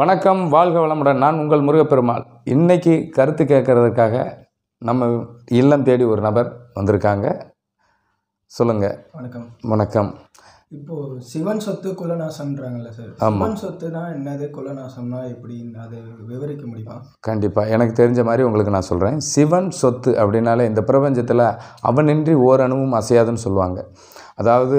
வணக்கம் வாழ்க வளமுடன் நான் உங்கள் முருகப்பெருமாள் இன்றைக்கி கருத்து கேட்குறதுக்காக நம்ம இல்லம் தேடி ஒரு நபர் வந்திருக்காங்க சொல்லுங்கள் வணக்கம் வணக்கம் இப்போது சிவன் சொத்து குலநாசம்ன்றாங்கல்ல சார் சிவன் சொத்துனா என்னது குலநாசம்னா எப்படி அதை விவரிக்க முடியுமா கண்டிப்பாக எனக்கு தெரிஞ்ச மாதிரி உங்களுக்கு நான் சொல்கிறேன் சிவன் சொத்து அப்படின்னாலே இந்த பிரபஞ்சத்தில் அவனின்றி ஓரணுவும் அசையாதுன்னு சொல்லுவாங்க அதாவது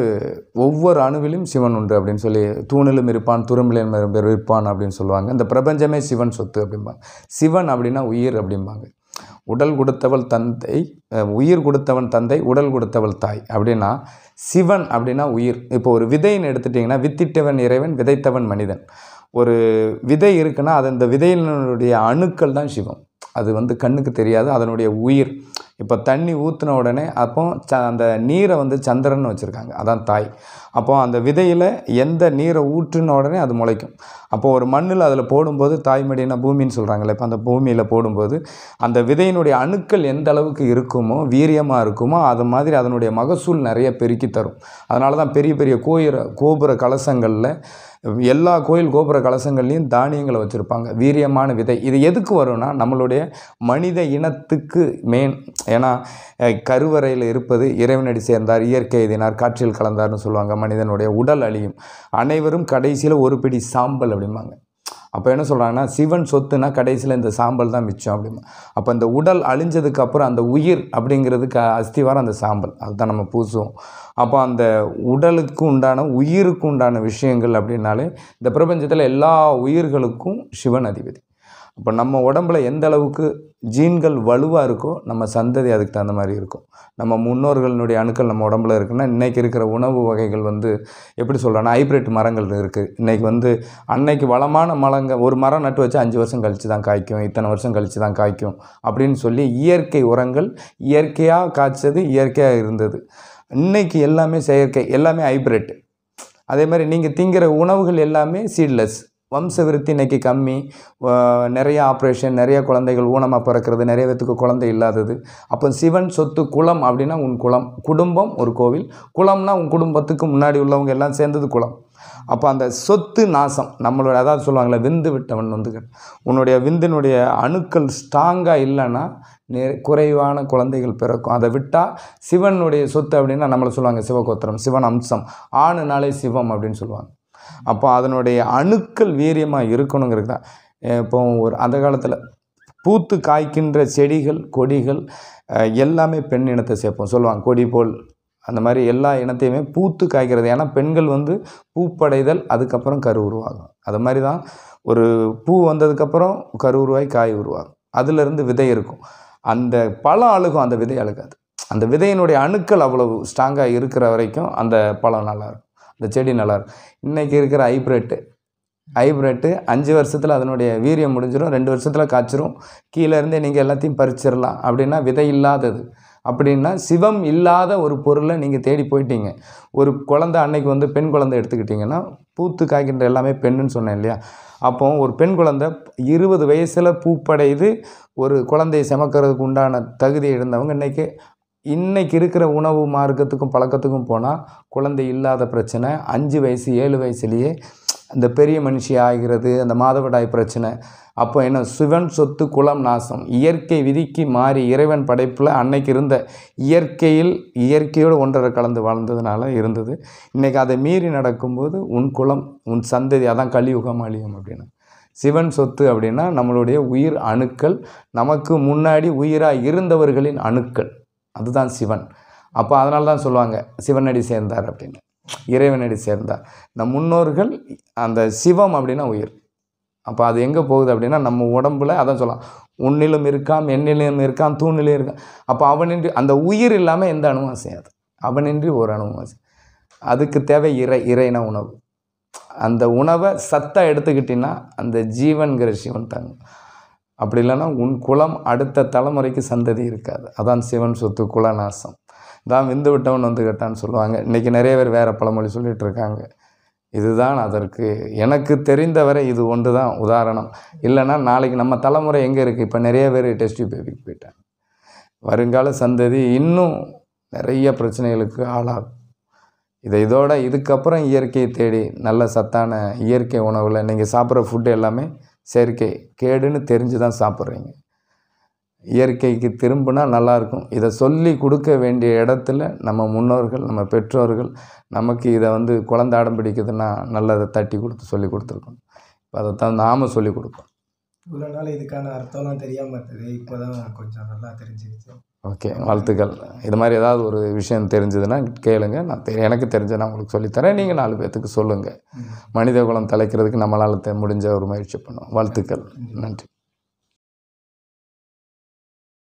ஒவ்வொரு அணுவிலும் சிவன் உண்டு அப்படின்னு சொல்லி தூணிலும் இருப்பான் துரும்பிலும் இருப்பான் அப்படின்னு சொல்லுவாங்க இந்த பிரபஞ்சமே சிவன் சொத்து அப்படிம்பாங்க சிவன் அப்படின்னா உயிர் அப்படிம்பாங்க உடல் கொடுத்தவள் தந்தை உயிர் கொடுத்தவன் தந்தை உடல் கொடுத்தவள் தாய் அப்படின்னா சிவன் அப்படின்னா உயிர் இப்போ ஒரு விதைன்னு எடுத்துட்டிங்கன்னா வித்திட்டவன் இறைவன் விதைத்தவன் மனிதன் ஒரு விதை இருக்குன்னா அது அந்த விதையினுடைய அணுக்கள் தான் சிவம் அது வந்து கண்ணுக்கு தெரியாது அதனுடைய உயிர் இப்போ தண்ணி ஊற்றின உடனே அப்போ ச அந்த நீரை வந்து சந்திரன் வச்சுருக்காங்க அதான் தாய் அப்போது அந்த விதையில் எந்த நீரை ஊற்றின உடனே அது முளைக்கும் அப்போது ஒரு மண்ணில் அதில் போடும்போது தாய்மடினா பூமின்னு சொல்கிறாங்களே இப்போ அந்த பூமியில் போடும்போது அந்த விதையினுடைய அணுக்கள் எந்த அளவுக்கு இருக்குமோ வீரியமாக இருக்குமோ அது மாதிரி அதனுடைய மகசூல் நிறைய பெருக்கி தரும் அதனால தான் பெரிய பெரிய கோயிற கோபுர கலசங்களில் எல்லா கோயில் கோபுர கலசங்கள்லேயும் தானியங்களை வச்சுருப்பாங்க வீரியமான விதை இது எதுக்கு வரும்னா நம்மளுடைய மனித இனத்துக்கு மெயின் ஏன்னா கருவறையில் இருப்பது இறைவனடி சேர்ந்தார் இயற்கை எதினார் காற்றில் கலந்தார்னு சொல்லுவாங்க மனிதனுடைய உடல் அழியும் அனைவரும் கடைசியில் ஒரு பிடி சாம்பல் அப்படிம்பாங்க அப்போ என்ன சொல்கிறாங்கன்னா சிவன் சொத்துனா கடைசியில் இந்த சாம்பல் தான் மிச்சம் அப்படிமா அப்போ அந்த உடல் அழிஞ்சதுக்கப்புறம் அந்த உயிர் அப்படிங்கிறதுக்கு அஸ்திவாரம் அந்த சாம்பல் அதுதான் நம்ம பூசுவோம் அப்போ அந்த உடலுக்கு உண்டான உயிருக்கு உண்டான விஷயங்கள் அப்படின்னாலே இந்த பிரபஞ்சத்தில் எல்லா உயிர்களுக்கும் சிவன் அதிபதி இப்போ நம்ம உடம்புல எந்த அளவுக்கு ஜீன்கள் வலுவாக இருக்கோ நம்ம சந்ததி அதுக்கு தகுந்த மாதிரி இருக்கும் நம்ம முன்னோர்களினுடைய அணுக்கள் நம்ம உடம்புல இருக்குன்னா இன்றைக்கி இருக்கிற உணவு வகைகள் வந்து எப்படி சொல்கிறோன்னா ஹைப்ரிட் மரங்கள் இருக்குது இன்றைக்கி வந்து அன்னைக்கு வளமான மரங்க ஒரு மரம் நட்டு வச்சு அஞ்சு வருஷம் கழித்து தான் காய்க்கும் இத்தனை வருஷம் கழித்து தான் காய்க்கும் அப்படின்னு சொல்லி இயற்கை உரங்கள் இயற்கையாக காய்ச்சது இயற்கையாக இருந்தது இன்றைக்கி எல்லாமே செயற்கை எல்லாமே ஹைப்ரிட் அதே மாதிரி நீங்கள் திங்கிற உணவுகள் எல்லாமே சீட்லெஸ் வம்ச விருத்தி இன்றைக்கி கம்மி நிறைய ஆப்ரேஷன் நிறைய குழந்தைகள் ஊனமாக பிறக்கிறது நிறைய பேத்துக்கு குழந்தை இல்லாதது அப்போ சிவன் சொத்து குளம் அப்படின்னா உன் குளம் குடும்பம் ஒரு கோவில் குளம்னா உன் குடும்பத்துக்கு முன்னாடி உள்ளவங்க எல்லாம் சேர்ந்தது குளம் அப்போ அந்த சொத்து நாசம் நம்மளோட அதாவது சொல்லுவாங்களே விந்து விட்டவன் வந்து உன்னுடைய விந்தினுடைய அணுக்கள் ஸ்ட்ராங்காக இல்லைன்னா நே குறைவான குழந்தைகள் பிறக்கும் அதை விட்டால் சிவனுடைய சொத்து அப்படின்னா நம்மளை சொல்லுவாங்க சிவகோத்திரம் சிவன் அம்சம் ஆணுனாலே சிவம் அப்படின்னு சொல்லுவாங்க அப்போ அதனுடைய அணுக்கள் வீரியமாக இருக்கணுங்கிறது தான் இப்போ ஒரு அந்த காலத்தில் பூத்து காய்க்கின்ற செடிகள் கொடிகள் எல்லாமே பெண் இனத்தை சேர்ப்போம் சொல்லுவாங்க கொடி போல் அந்த மாதிரி எல்லா இனத்தையுமே பூத்து காய்க்கிறது ஏன்னா பெண்கள் வந்து பூப்படைதல் அதுக்கப்புறம் கரு உருவாகும் அது மாதிரி தான் ஒரு பூ வந்ததுக்கப்புறம் கரு உருவாய் காய் உருவாகும் அதுலேருந்து விதை இருக்கும் அந்த பழம் அழுகும் அந்த விதை அழுகாது அந்த விதையினுடைய அணுக்கள் அவ்வளவு ஸ்ட்ராங்காக இருக்கிற வரைக்கும் அந்த பழம் நல்லாயிருக்கும் அந்த செடி நல்லாயிருக்கும் இன்றைக்கி இருக்கிற ஹைப்ரிட்டு ஹைப்ரிட்டு அஞ்சு வருஷத்தில் அதனுடைய வீரியம் முடிஞ்சிடும் ரெண்டு வருஷத்தில் காய்ச்சிரும் கீழேருந்தே நீங்கள் எல்லாத்தையும் பறிச்சிடலாம் அப்படின்னா விதை இல்லாதது அப்படின்னா சிவம் இல்லாத ஒரு பொருளை நீங்கள் தேடி போயிட்டீங்க ஒரு குழந்த அன்னைக்கு வந்து பெண் குழந்தை எடுத்துக்கிட்டிங்கன்னா பூத்து காய்க்கின்ற எல்லாமே பெண்ணுன்னு சொன்னேன் இல்லையா அப்போது ஒரு பெண் குழந்தை இருபது வயசில் பூப்படையுது ஒரு குழந்தையை செமக்கிறதுக்கு உண்டான தகுதி இருந்தவங்க இன்றைக்கி இன்றைக்கி இருக்கிற உணவு மார்க்கத்துக்கும் பழக்கத்துக்கும் போனால் குழந்தை இல்லாத பிரச்சனை அஞ்சு வயசு ஏழு வயசுலேயே இந்த பெரிய மனுஷி ஆகிறது அந்த மாதவிடாய் பிரச்சனை அப்போ என்ன சிவன் சொத்து குளம் நாசம் இயற்கை விதிக்கு மாறி இறைவன் படைப்பில் அன்னைக்கு இருந்த இயற்கையில் இயற்கையோடு ஒன்றரை கலந்து வாழ்ந்ததுனால இருந்தது இன்றைக்கி அதை மீறி நடக்கும்போது உன் குளம் உன் சந்ததி அதான் கலியுகம் அழியும் அப்படின்னு சிவன் சொத்து அப்படின்னா நம்மளுடைய உயிர் அணுக்கள் நமக்கு முன்னாடி உயிராக இருந்தவர்களின் அணுக்கள் அதுதான் சிவன் அப்போ அதனால தான் சொல்லுவாங்க சிவனடி சேர்ந்தார் அப்படின்னு இறைவனடி சேர்ந்தார் நம் முன்னோர்கள் அந்த சிவம் அப்படின்னா உயிர் அப்போ அது எங்கே போகுது அப்படின்னா நம்ம உடம்புல அதான் சொல்லலாம் உன்னிலும் இருக்கான் எண்ணிலும் இருக்கான் தூணிலும் இருக்கான் அப்போ அவனின்றி அந்த உயிர் இல்லாமல் எந்த அனுபவம் செய்யாது அவனின்றி ஒரு அனுபவம் அதுக்கு தேவை இறை இறைனா உணவு அந்த உணவை சத்தாக எடுத்துக்கிட்டிங்கன்னா அந்த ஜீவன்கிற சிவன் தங்கும் அப்படி இல்லைன்னா உன் குலம் அடுத்த தலைமுறைக்கு சந்ததி இருக்காது அதான் சிவன் சொத்து குலநாசம் தான் விந்து விட்டவன் வந்து கேட்டான்னு சொல்லுவாங்க இன்றைக்கி நிறைய பேர் வேறு பழமொழி சொல்லிகிட்டு இருக்காங்க இதுதான் அதற்கு எனக்கு தெரிந்தவரை இது ஒன்று தான் உதாரணம் இல்லைன்னா நாளைக்கு நம்ம தலைமுறை எங்கே இருக்குது இப்போ நிறைய பேர் டெஸ்டி பேபிக்கு போயிட்டாங்க வருங்கால சந்ததி இன்னும் நிறைய பிரச்சனைகளுக்கு ஆளாகும் இதை இதோட இதுக்கப்புறம் இயற்கையை தேடி நல்ல சத்தான இயற்கை உணவில் நீங்கள் சாப்பிட்ற ஃபுட்டு எல்லாமே செயற்கை கேடுன்னு தெரிஞ்சு தான் சாப்பிட்றீங்க இயற்கைக்கு திரும்பினா நல்லாயிருக்கும் இதை சொல்லி கொடுக்க வேண்டிய இடத்துல நம்ம முன்னோர்கள் நம்ம பெற்றோர்கள் நமக்கு இதை வந்து குழந்த ஆடம் பிடிக்குதுன்னா நல்லதை தட்டி கொடுத்து சொல்லி கொடுத்துருக்கோம் இப்போ அதை தான் நாம் சொல்லி கொடுப்போம் இவ்வளோ நாள் இதுக்கான அர்த்தம்லாம் தெரியாமல் இருக்குது இப்போ தான் கொஞ்சம் நல்லா தெரிஞ்சிருச்சு ஓகே வாழ்த்துக்கள் இது மாதிரி ஏதாவது ஒரு விஷயம் தெரிஞ்சதுன்னா கேளுங்க நான் தெ எனக்கு தெரிஞ்ச நான் உங்களுக்கு சொல்லித்தரேன் நீங்கள் நாலு பேர்த்துக்கு சொல்லுங்கள் மனித குலம் தலைக்கிறதுக்கு நம்மளால் முடிஞ்ச ஒரு முயற்சி பண்ணுவோம் வாழ்த்துக்கள் நன்றி